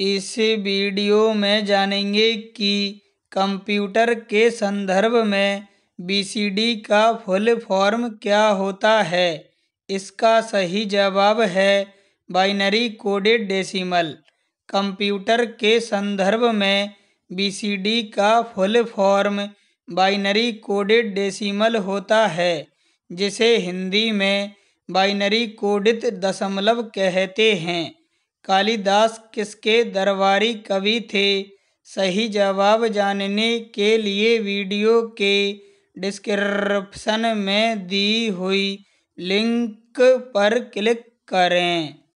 इस वीडियो में जानेंगे कि कंप्यूटर के संदर्भ में बीसीडी का फुल फॉर्म क्या होता है इसका सही जवाब है बाइनरी कोडेड डेसिमल कंप्यूटर के संदर्भ में बीसीडी का full form binary coded decimal होता है जिसे हिंदी में बाइनरी कोडित दशमलव कहते हैं कालिदास किसके दरबारी कवि थे सही जवाब जानने के लिए वीडियो के डिस्क्रिप्शन में दी हुई लिंक पर क्लिक करें